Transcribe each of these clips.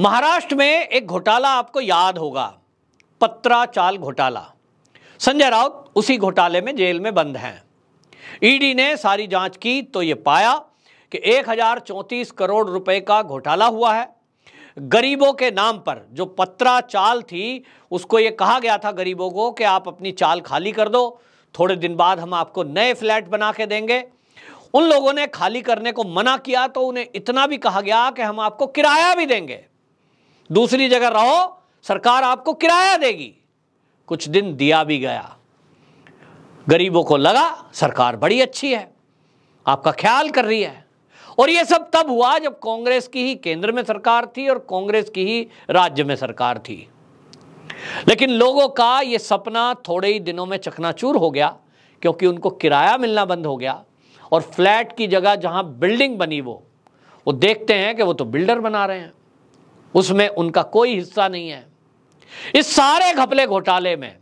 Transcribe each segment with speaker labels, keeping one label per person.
Speaker 1: महाराष्ट्र में एक घोटाला आपको याद होगा पत्रा चाल घोटाला संजय राउत उसी घोटाले में जेल में बंद हैं ईडी ने सारी जांच की तो ये पाया कि एक करोड़ रुपए का घोटाला हुआ है गरीबों के नाम पर जो पत्रा चाल थी उसको ये कहा गया था गरीबों को कि आप अपनी चाल खाली कर दो थोड़े दिन बाद हम आपको नए फ्लैट बना के देंगे उन लोगों ने खाली करने को मना किया तो उन्हें इतना भी कहा गया कि हम आपको किराया भी देंगे दूसरी जगह रहो सरकार आपको किराया देगी कुछ दिन दिया भी गया गरीबों को लगा सरकार बड़ी अच्छी है आपका ख्याल कर रही है और यह सब तब हुआ जब कांग्रेस की ही केंद्र में सरकार थी और कांग्रेस की ही राज्य में सरकार थी लेकिन लोगों का यह सपना थोड़े ही दिनों में चकनाचूर हो गया क्योंकि उनको किराया मिलना बंद हो गया और फ्लैट की जगह जहां बिल्डिंग बनी वो वो देखते हैं कि वो तो बिल्डर बना रहे हैं उसमें उनका कोई हिस्सा नहीं है इस सारे घपले घोटाले में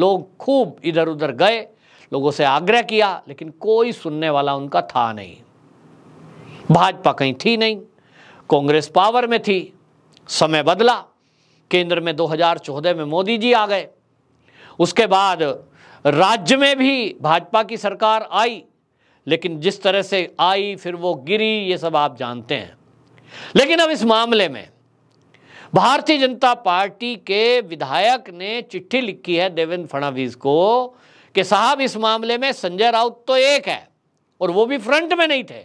Speaker 1: लोग खूब इधर उधर गए लोगों से आग्रह किया लेकिन कोई सुनने वाला उनका था नहीं भाजपा कहीं थी नहीं कांग्रेस पावर में थी समय बदला केंद्र में 2014 में मोदी जी आ गए उसके बाद राज्य में भी भाजपा की सरकार आई लेकिन जिस तरह से आई फिर वो गिरी ये सब आप जानते हैं लेकिन अब इस मामले में भारतीय जनता पार्टी के विधायक ने चिट्ठी लिखी है देवेंद्र फडणवीस को कि साहब इस मामले में संजय राउत तो एक है और वो भी फ्रंट में नहीं थे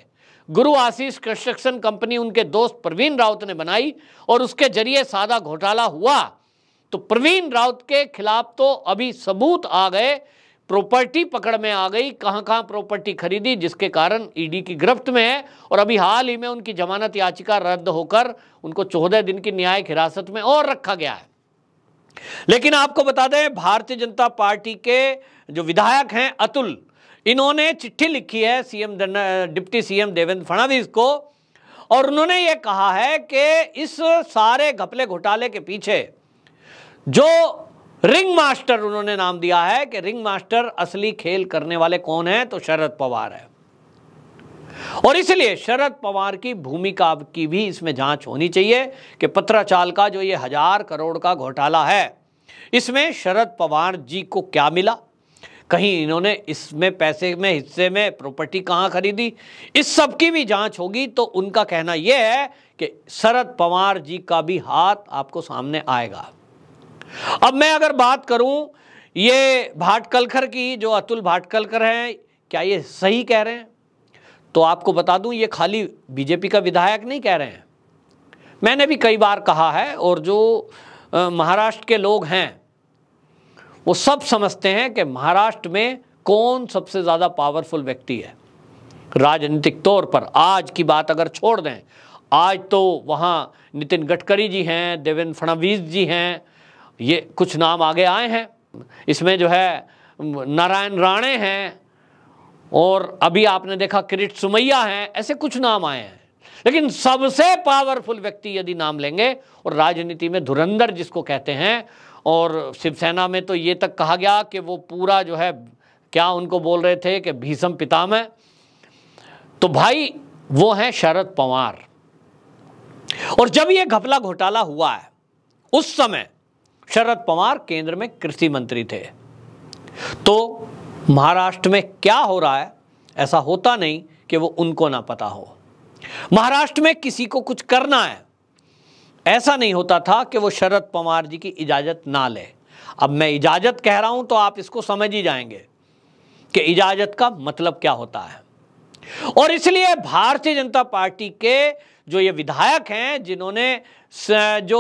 Speaker 1: गुरु आशीष कंस्ट्रक्शन कंपनी उनके दोस्त प्रवीण राउत ने बनाई और उसके जरिए सादा घोटाला हुआ तो प्रवीण राउत के खिलाफ तो अभी सबूत आ गए प्रॉपर्टी पकड़ में आ गई कहां कहां प्रॉपर्टी खरीदी जिसके कारण ईडी e की गिरफ्त में है और अभी हाल ही में उनकी जमानत याचिका रद्द होकर उनको चौदह दिन की न्यायिक हिरासत में और रखा गया है लेकिन आपको बता दें भारतीय जनता पार्टी के जो विधायक हैं अतुल इन्होंने चिट्ठी लिखी है CM deputy CM Devendra Fadnavis को और उन्होंने यह कहा है कि इस सारे घपले घोटाले के पीछे जो रिंग मास्टर उन्होंने नाम दिया है कि रिंग मास्टर असली खेल करने वाले कौन है तो शरद पवार है और इसलिए शरद पवार की भूमिका की भी इसमें जांच होनी चाहिए कि पत्राचाल का जो ये हजार करोड़ का घोटाला है इसमें शरद पवार जी को क्या मिला कहीं इन्होंने इसमें पैसे में हिस्से में प्रॉपर्टी कहां खरीदी इस सब की भी जांच होगी तो उनका कहना यह है कि शरद पवार जी का भी हाथ आपको सामने आएगा अब मैं अगर बात करूं ये भाटकलकर की जो अतुल भाटकलकर हैं क्या ये सही कह रहे हैं तो आपको बता दूं ये खाली बीजेपी का विधायक नहीं कह रहे हैं मैंने भी कई बार कहा है और जो महाराष्ट्र के लोग हैं वो सब समझते हैं कि महाराष्ट्र में कौन सबसे ज़्यादा पावरफुल व्यक्ति है राजनीतिक तौर पर आज की बात अगर छोड़ दें आज तो वहाँ नितिन गडकरी जी हैं देवेंद्र फडणवीस जी हैं ये कुछ नाम आगे आए हैं इसमें जो है नारायण राणे हैं और अभी आपने देखा किरीट सुमैया हैं ऐसे कुछ नाम आए हैं लेकिन सबसे पावरफुल व्यक्ति यदि नाम लेंगे और राजनीति में धुरंधर जिसको कहते हैं और शिवसेना में तो ये तक कहा गया कि वो पूरा जो है क्या उनको बोल रहे थे कि भीषम पितामह तो भाई वो हैं शरद पवार और जब ये घपला घोटाला हुआ है उस समय शरद पवार केंद्र में कृषि मंत्री थे तो महाराष्ट्र में क्या हो रहा है ऐसा होता नहीं कि वो उनको ना पता हो महाराष्ट्र में किसी को कुछ करना है ऐसा नहीं होता था कि वो शरद पवार जी की इजाज़त ना ले अब मैं इजाज़त कह रहा हूं तो आप इसको समझ ही जाएंगे कि इजाज़त का मतलब क्या होता है और इसलिए भारतीय जनता पार्टी के जो ये विधायक हैं जिन्होंने जो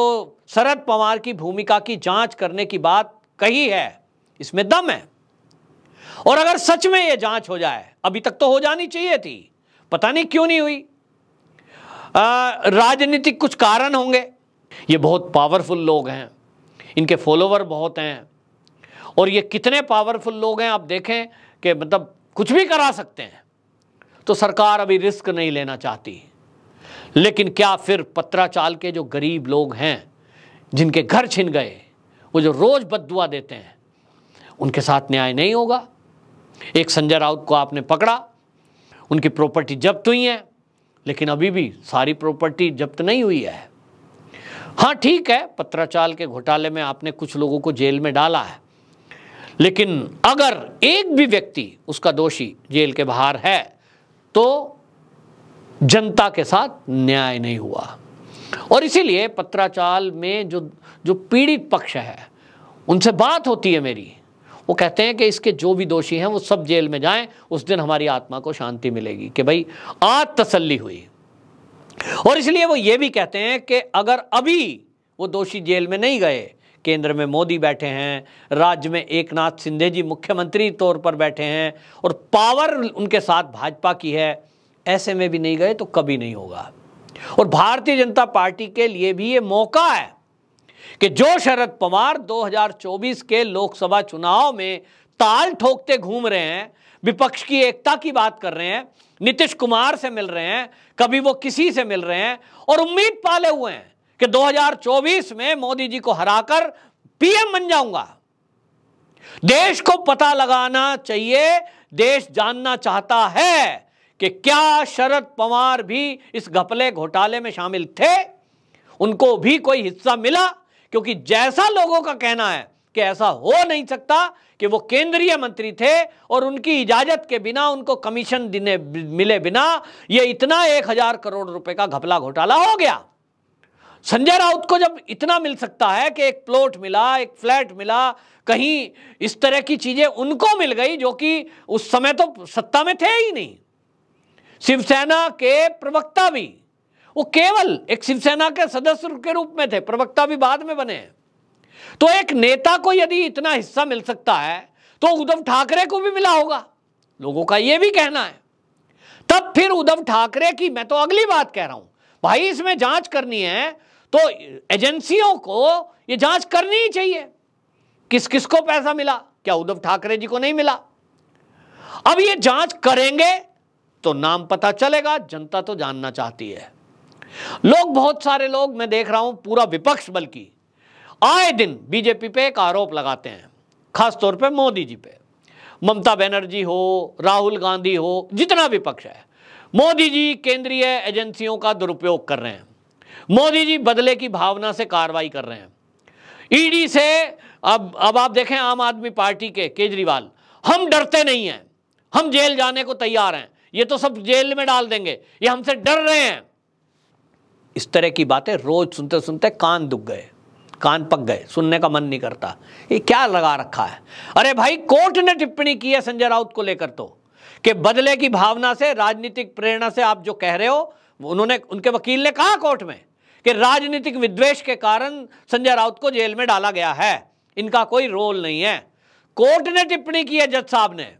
Speaker 1: शरद पवार की भूमिका की जांच करने की बात कही है इसमें दम है और अगर सच में ये जांच हो जाए अभी तक तो हो जानी चाहिए थी पता नहीं क्यों नहीं हुई राजनीतिक कुछ कारण होंगे ये बहुत पावरफुल लोग हैं इनके फॉलोवर बहुत हैं और ये कितने पावरफुल लोग हैं आप देखें कि मतलब कुछ भी करा सकते हैं तो सरकार अभी रिस्क नहीं लेना चाहती लेकिन क्या फिर पत्राचाल के जो गरीब लोग हैं जिनके घर छिन गए वो जो रोज़ बदुआ देते हैं उनके साथ न्याय नहीं होगा एक संजय राउत को आपने पकड़ा उनकी प्रॉपर्टी जब्त हुई है लेकिन अभी भी सारी प्रॉपर्टी जब्त नहीं हुई है हाँ ठीक है पत्राचाल के घोटाले में आपने कुछ लोगों को जेल में डाला है लेकिन अगर एक भी व्यक्ति उसका दोषी जेल के बाहर है तो जनता के साथ न्याय नहीं हुआ और इसीलिए पत्राचाल में जो जो पीड़ित पक्ष है उनसे बात होती है मेरी वो कहते हैं कि इसके जो भी दोषी हैं वो सब जेल में जाएं उस दिन हमारी आत्मा को शांति मिलेगी कि भाई आज तसल्ली हुई और इसलिए वो ये भी कहते हैं कि अगर अभी वो दोषी जेल में नहीं गए केंद्र में मोदी बैठे हैं राज्य में एक नाथ सिंधे जी मुख्यमंत्री तौर पर बैठे हैं और पावर उनके साथ भाजपा की है ऐसे में भी नहीं गए तो कभी नहीं होगा और भारतीय जनता पार्टी के लिए भी ये मौका है कि जो शरद पवार 2024 के लोकसभा चुनाव में ताल ठोकते घूम रहे हैं विपक्ष की एकता की बात कर रहे हैं नीतीश कुमार से मिल रहे हैं कभी वो किसी से मिल रहे हैं और उम्मीद पाले हुए हैं कि 2024 में मोदी जी को हराकर पीएम बन जाऊंगा देश को पता लगाना चाहिए देश जानना चाहता है कि क्या शरद पवार भी इस घपले घोटाले में शामिल थे उनको भी कोई हिस्सा मिला क्योंकि जैसा लोगों का कहना है कि ऐसा हो नहीं सकता कि वो केंद्रीय मंत्री थे और उनकी इजाजत के बिना उनको कमीशन देने मिले बिना ये इतना एक हजार करोड़ रुपए का घपला घोटाला हो गया संजय राउत को जब इतना मिल सकता है कि एक प्लॉट मिला एक फ्लैट मिला कहीं इस तरह की चीजें उनको मिल गई जो कि उस समय तो सत्ता में थे ही नहीं शिवसेना के प्रवक्ता भी वो केवल एक शिवसेना के सदस्य के रूप में थे प्रवक्ता भी बाद में बने तो एक नेता को यदि इतना हिस्सा मिल सकता है तो उद्धव ठाकरे को भी मिला होगा लोगों का यह भी कहना है तब फिर उद्धव ठाकरे की मैं तो अगली बात कह रहा हूं भाई इसमें जांच करनी है तो एजेंसियों को यह जांच करनी ही चाहिए किस किस को पैसा मिला क्या उद्धव ठाकरे जी को नहीं मिला अब ये जांच करेंगे तो नाम पता चलेगा जनता तो जानना चाहती है लोग बहुत सारे लोग मैं देख रहा हूं पूरा विपक्ष बल्कि आए दिन बीजेपी पे एक आरोप लगाते हैं खासतौर पे मोदी जी पे ममता बनर्जी हो राहुल गांधी हो जितना विपक्ष है मोदी जी केंद्रीय एजेंसियों का दुरुपयोग कर रहे हैं मोदी जी बदले की भावना से कार्रवाई कर रहे हैं ईडी से अब अब आप देखें आम आदमी पार्टी के केजरीवाल हम डरते नहीं हैं हम जेल जाने को तैयार हैं ये तो सब जेल में डाल देंगे ये हमसे डर रहे हैं इस तरह की बातें रोज सुनते सुनते कान दुख गए कान पक गए सुनने का मन नहीं करता ये क्या लगा रखा है अरे भाई कोर्ट ने टिप्पणी की है संजय राउत को लेकर तो कि बदले की भावना से राजनीतिक प्रेरणा से आप जो कह रहे हो उन्होंने उनके वकील ने कहा कोर्ट में कि राजनीतिक विद्वेश के कारण संजय राउत को जेल में डाला गया है इनका कोई रोल नहीं है कोर्ट ने टिप्पणी की है जज साहब ने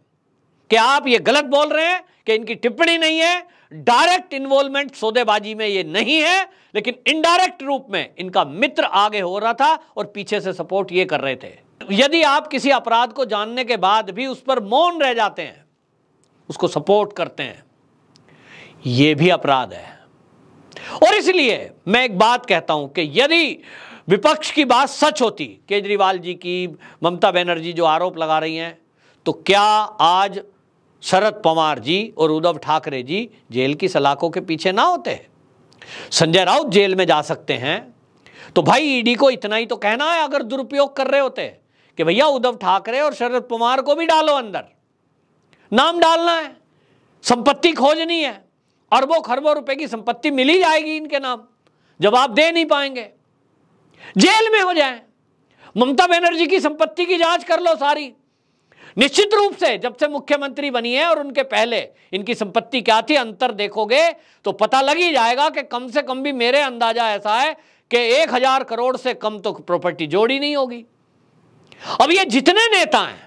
Speaker 1: कि आप ये गलत बोल रहे हैं कि इनकी टिप्पणी नहीं है डायरेक्ट इन्वॉल्वमेंट सौदेबाजी में ये नहीं है लेकिन इनडायरेक्ट रूप में इनका मित्र आगे हो रहा था और पीछे से सपोर्ट ये कर रहे थे यदि आप किसी अपराध को जानने के बाद भी उस पर मौन रह जाते हैं उसको सपोर्ट करते हैं यह भी अपराध है और इसलिए मैं एक बात कहता हूं कि यदि विपक्ष की बात सच होती केजरीवाल जी की ममता बनर्जी जो आरोप लगा रही हैं तो क्या आज शरद पवार जी और उद्धव ठाकरे जी जेल की सलाखों के पीछे ना होते संजय राउत जेल में जा सकते हैं तो भाई ईडी को इतना ही तो कहना है अगर दुरुपयोग कर रहे होते हैं कि भैया उद्धव ठाकरे और शरद पवार को भी डालो अंदर नाम डालना है संपत्ति खोजनी है अरबों खरबों रुपए की संपत्ति मिली जाएगी इनके नाम जब आप दे नहीं पाएंगे जेल में हो जाए ममता बनर्जी की संपत्ति की जांच कर लो सारी निश्चित रूप से जब से मुख्यमंत्री बनी है और उनके पहले इनकी संपत्ति क्या थी अंतर देखोगे तो पता लग ही जाएगा कि कम से कम भी मेरे अंदाजा ऐसा है कि एक हजार करोड़ से कम तो प्रॉपर्टी जोड़ी नहीं होगी अब ये जितने नेता हैं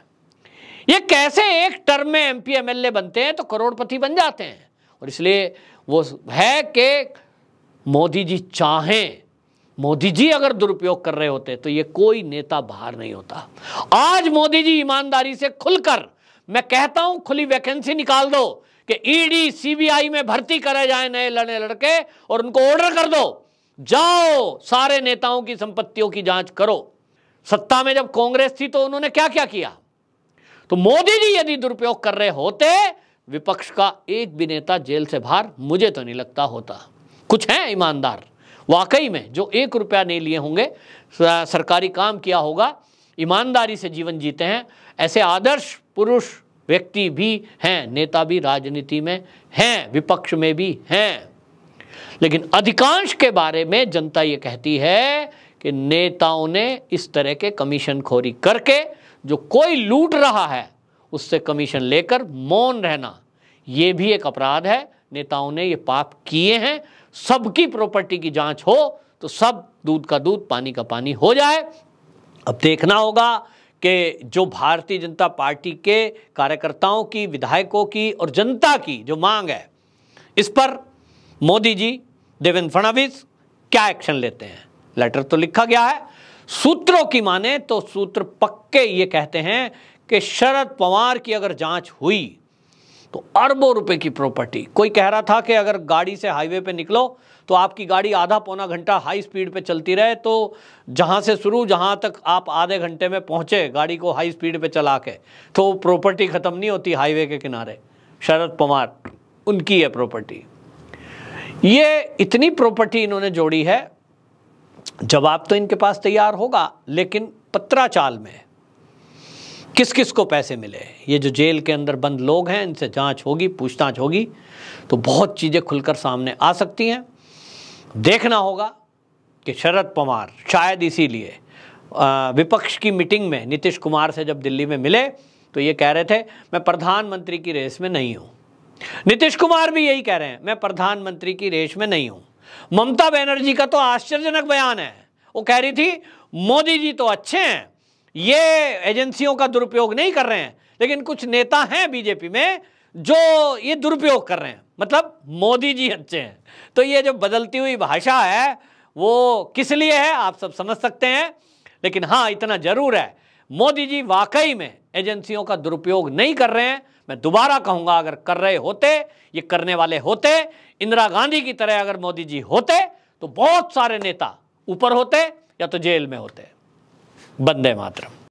Speaker 1: ये कैसे एक टर्म में एमपी एमएलए बनते हैं तो करोड़पति बन जाते हैं और इसलिए वो है कि मोदी जी चाहें मोदी जी अगर दुरुपयोग कर रहे होते तो ये कोई नेता बाहर नहीं होता आज मोदी जी ईमानदारी से खुलकर मैं कहता हूं खुली वैकेंसी निकाल दो कि ईडी e सीबीआई में भर्ती करे जाए नए लड़ने लड़के और उनको ऑर्डर कर दो जाओ सारे नेताओं की संपत्तियों की जांच करो सत्ता में जब कांग्रेस थी तो उन्होंने क्या क्या किया तो मोदी जी यदि दुरुपयोग कर रहे होते विपक्ष का एक भी नेता जेल से बाहर मुझे तो नहीं लगता होता कुछ है ईमानदार वाकई में जो एक रुपया नहीं लिए होंगे सरकारी काम किया होगा ईमानदारी से जीवन जीते हैं ऐसे आदर्श पुरुष व्यक्ति भी हैं नेता भी राजनीति में हैं विपक्ष में भी हैं लेकिन अधिकांश के बारे में जनता ये कहती है कि नेताओं ने इस तरह के कमीशन खोरी करके जो कोई लूट रहा है उससे कमीशन लेकर मौन रहना ये भी एक अपराध है नेताओं ने ये पाप किए हैं सबकी प्रॉपर्टी की जांच हो तो सब दूध का दूध पानी का पानी हो जाए अब देखना होगा कि जो भारतीय जनता पार्टी के कार्यकर्ताओं की विधायकों की और जनता की जो मांग है इस पर मोदी जी देवेंद्र फडणवीस क्या एक्शन लेते हैं लेटर तो लिखा गया है सूत्रों की माने तो सूत्र पक्के ये कहते हैं कि शरद पवार की अगर जांच हुई तो अरबों रुपए की प्रॉपर्टी कोई कह रहा था कि अगर गाड़ी से हाईवे पे निकलो तो आपकी गाड़ी आधा पौना घंटा हाई स्पीड पे चलती रहे तो जहां से शुरू जहां तक आप आधे घंटे में पहुंचे गाड़ी को हाई स्पीड पे चला के तो प्रॉपर्टी ख़त्म नहीं होती हाईवे के किनारे शरद पवार उनकी है प्रॉपर्टी ये इतनी प्रॉपर्टी इन्होंने जोड़ी है जवाब तो इनके पास तैयार होगा लेकिन पत्राचाल में किस किस को पैसे मिले ये जो जेल के अंदर बंद लोग हैं इनसे जांच होगी पूछताछ होगी तो बहुत चीज़ें खुलकर सामने आ सकती हैं देखना होगा कि शरद पवार शायद इसीलिए विपक्ष की मीटिंग में नीतीश कुमार से जब दिल्ली में मिले तो ये कह रहे थे मैं प्रधानमंत्री की रेस में नहीं हूँ नीतीश कुमार भी यही कह रहे हैं मैं प्रधानमंत्री की रेस में नहीं हूँ ममता बनर्जी का तो आश्चर्यजनक बयान है वो कह रही थी मोदी जी तो अच्छे हैं ये एजेंसियों का दुरुपयोग नहीं कर रहे हैं लेकिन कुछ नेता हैं बीजेपी में जो ये दुरुपयोग कर रहे हैं मतलब मोदी जी अच्छे हैं तो ये जो बदलती हुई भाषा है वो किस लिए है आप सब समझ सकते हैं लेकिन हाँ इतना जरूर है मोदी जी वाकई में एजेंसियों का दुरुपयोग नहीं कर रहे हैं मैं दोबारा कहूंगा अगर कर रहे होते ये करने वाले होते इंदिरा गांधी की तरह अगर मोदी जी होते तो बहुत सारे नेता ऊपर होते या तो जेल में होते वंदे मातरम